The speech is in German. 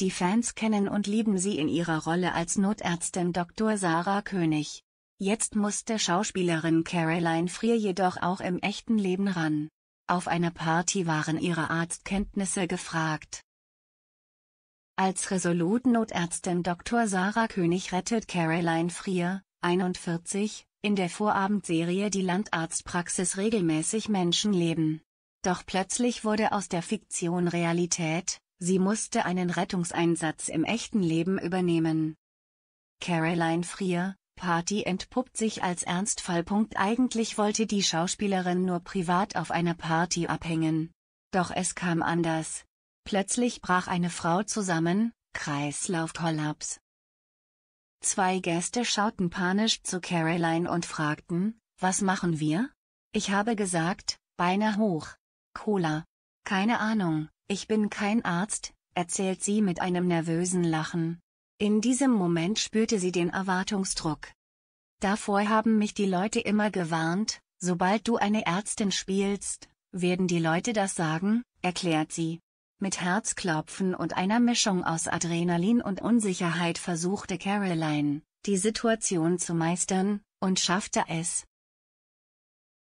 Die Fans kennen und lieben sie in ihrer Rolle als Notärztin Dr. Sarah König. Jetzt musste Schauspielerin Caroline Frier jedoch auch im echten Leben ran. Auf einer Party waren ihre Arztkenntnisse gefragt. Als resolut Notärztin Dr. Sarah König rettet Caroline Frier, 41, in der Vorabendserie Die Landarztpraxis regelmäßig Menschenleben. Doch plötzlich wurde aus der Fiktion Realität, Sie musste einen Rettungseinsatz im echten Leben übernehmen. Caroline Frier, Party entpuppt sich als Ernstfall. Eigentlich wollte die Schauspielerin nur privat auf einer Party abhängen. Doch es kam anders. Plötzlich brach eine Frau zusammen, Kreislaufkollaps. Zwei Gäste schauten panisch zu Caroline und fragten, was machen wir? Ich habe gesagt, Beine hoch. Cola. Keine Ahnung, ich bin kein Arzt, erzählt sie mit einem nervösen Lachen. In diesem Moment spürte sie den Erwartungsdruck. Davor haben mich die Leute immer gewarnt, sobald du eine Ärztin spielst, werden die Leute das sagen, erklärt sie. Mit Herzklopfen und einer Mischung aus Adrenalin und Unsicherheit versuchte Caroline, die Situation zu meistern, und schaffte es.